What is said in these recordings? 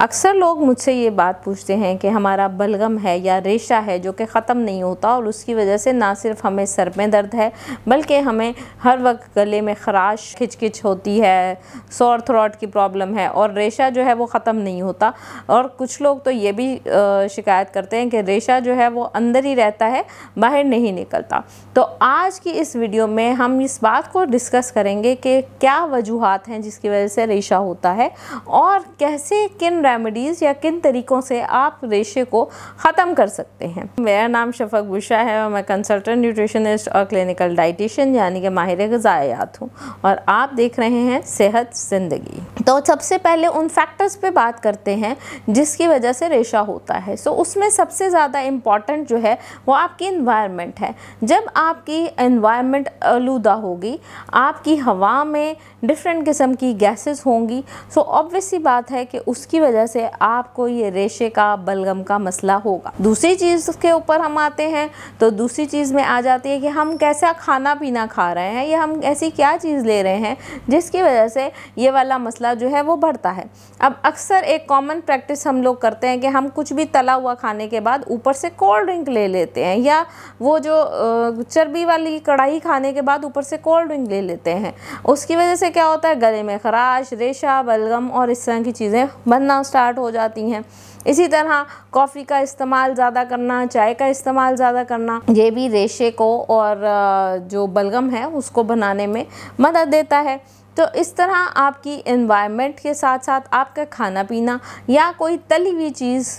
अक्सर लोग मुझसे ये बात पूछते हैं कि हमारा बलगम है या रेशा है जो कि ख़त्म नहीं होता और उसकी वजह से ना सिर्फ हमें सर में दर्द है बल्कि हमें हर वक्त गले में खराश खिचखिच होती है सोर थ्रॉट की प्रॉब्लम है और रेशा जो है वो ख़त्म नहीं होता और कुछ लोग तो ये भी शिकायत करते हैं कि रेशा जो है वो अंदर ही रहता है बाहर नहीं निकलता तो आज की इस वीडियो में हम इस बात को डिस्कस करेंगे कि क्या वजूहत हैं जिसकी वजह से रेशा होता है और कैसे किन रेमेडीज़ या किन तरीक़ों से आप रेशे को ख़त्म कर सकते हैं मेरा नाम शफक बुशा है और मैं कंसल्टेंट न्यूट्रिशनिस्ट और क्लिनिकल डाइटिशियन यानी कि माहिर गज़ायात हूँ और आप देख रहे हैं सेहत ज़िंदगी तो सबसे पहले उन फैक्टर्स पे बात करते हैं जिसकी वजह से रेशा होता है सो so, उसमें सबसे ज़्यादा इम्पॉर्टेंट जो है वो आपकी इन्वायरमेंट है जब आपकी इन्वायरमेंट आलूदा होगी आपकी हवा में डिफरेंट किस्म की गैसेस होंगी सो so, ऑब्वियसली बात है कि उसकी वजह से आपको ये रेशे का बलगम का मसला होगा दूसरी चीज़ के ऊपर हम आते हैं तो दूसरी चीज़ में आ जाती है कि हम कैसा खाना पीना खा रहे हैं या हम ऐसी क्या चीज़ ले रहे हैं जिसकी वजह से ये वाला मसला मसला मतलब जो है वो बढ़ता है अब अक्सर एक कॉमन प्रैक्टिस हम लोग करते हैं कि हम कुछ भी तला हुआ खाने के बाद ऊपर से कोल्ड ड्रिंक ले लेते हैं या वो जो चर्बी वाली कढ़ाई खाने के बाद ऊपर से कोल्ड ड्रिंक ले लेते हैं उसकी वजह से क्या होता है गले में खराश रेशा बलगम और इस तरह की चीज़ें बनना स्टार्ट हो जाती हैं इसी तरह कॉफ़ी का इस्तेमाल ज़्यादा करना चाय का इस्तेमाल ज़्यादा करना ये भी रेशे को और जो बलगम है उसको बनाने में मदद देता है तो इस तरह आपकी इन्वायरमेंट के साथ साथ आपका खाना पीना या कोई तली हुई चीज़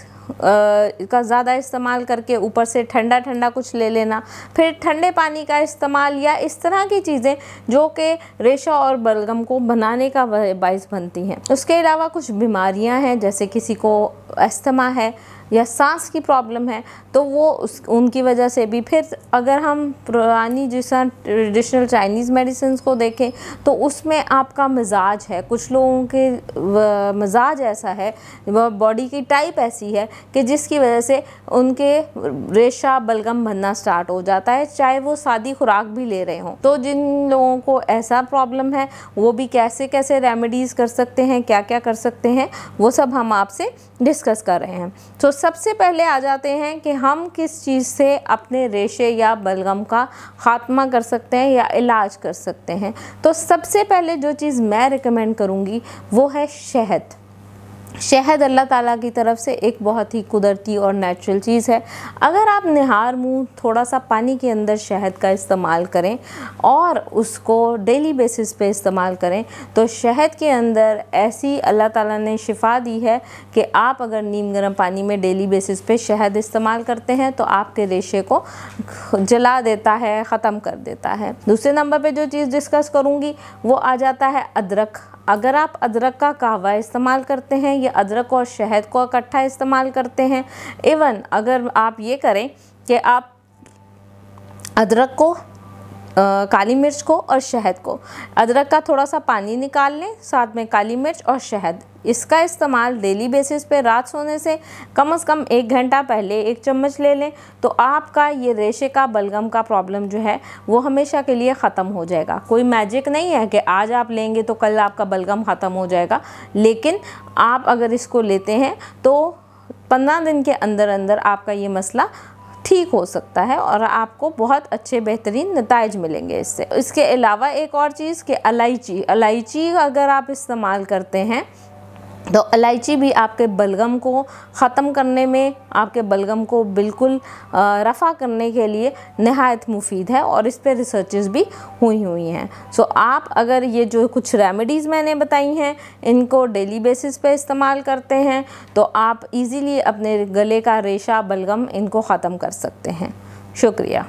का ज़्यादा इस्तेमाल करके ऊपर से ठंडा ठंडा कुछ ले लेना फिर ठंडे पानी का इस्तेमाल या इस तरह की चीज़ें जो कि रेशा और बलगम को बनाने का बायस बनती हैं उसके अलावा कुछ बीमारियां हैं जैसे किसी को अस्थमा है या सांस की प्रॉब्लम है तो वो उस उनकी वजह से भी फिर अगर हम पुरानी जैसा ट्रेडिशनल चाइनीज़ मेडिसिन को देखें तो उसमें आपका मिजाज है कुछ लोगों के मिजाज ऐसा है वह बॉडी की टाइप ऐसी है कि जिसकी वजह से उनके रेशा बलगम बनना स्टार्ट हो जाता है चाहे वो सादी खुराक भी ले रहे हों तो जिन लोगों को ऐसा प्रॉब्लम है वो भी कैसे कैसे रेमेडीज़ कर सकते हैं क्या क्या कर सकते हैं वो सब हम आपसे डिस्कस कर रहे हैं तो so, सबसे पहले आ जाते हैं कि हम किस चीज़ से अपने रेशे या बलगम का ख़ात्मा कर सकते हैं या इलाज कर सकते हैं तो सबसे पहले जो चीज़ मैं रिकमेंड करूँगी वो है शहद शहद अल्लाह ताला की तरफ से एक बहुत ही कुदरती और नेचुरल चीज़ है अगर आप निहार मुंह थोड़ा सा पानी के अंदर शहद का इस्तेमाल करें और उसको डेली बेसिस पे इस्तेमाल करें तो शहद के अंदर ऐसी अल्लाह ताला ने शिफा दी है कि आप अगर नीम गर्म पानी में डेली बेसिस पे शहद इस्तेमाल करते हैं तो आपके रेशे को जला देता है ख़त्म कर देता है दूसरे नंबर पर जो चीज़ डिस्कस करूँगी वो आ जाता है अदरक अगर आप अदरक का कहवा इस्तेमाल करते हैं लिए अदरक और शहद को इकट्ठा इस्तेमाल करते हैं इवन अगर आप ये करें कि आप अदरक को काली मिर्च को और शहद को अदरक का थोड़ा सा पानी निकाल लें साथ में काली मिर्च और शहद इसका इस्तेमाल डेली बेसिस पे रात सोने से कम से कम एक घंटा पहले एक चम्मच ले लें तो आपका ये रेशे का बलगम का प्रॉब्लम जो है वो हमेशा के लिए ख़त्म हो जाएगा कोई मैजिक नहीं है कि आज आप लेंगे तो कल आपका बलगम ख़त्म हो जाएगा लेकिन आप अगर इसको लेते हैं तो पंद्रह दिन के अंदर अंदर आपका ये मसला ठीक हो सकता है और आपको बहुत अच्छे बेहतरीन नतज मिलेंगे इससे इसके अलावा एक और चीज़ कि अलाइची अलाइची अगर आप इस्तेमाल करते हैं तो इलायची भी आपके बलगम को ख़त्म करने में आपके बलगम को बिल्कुल रफ़ा करने के लिए नहायत मुफीद है और इस पर रिसर्चेस भी हुई हुई हैं सो आप अगर ये जो कुछ रेमेडीज़ मैंने बताई हैं इनको डेली बेसिस पे इस्तेमाल करते हैं तो आप इजीली अपने गले का रेशा बलगम इनको ख़त्म कर सकते हैं शुक्रिया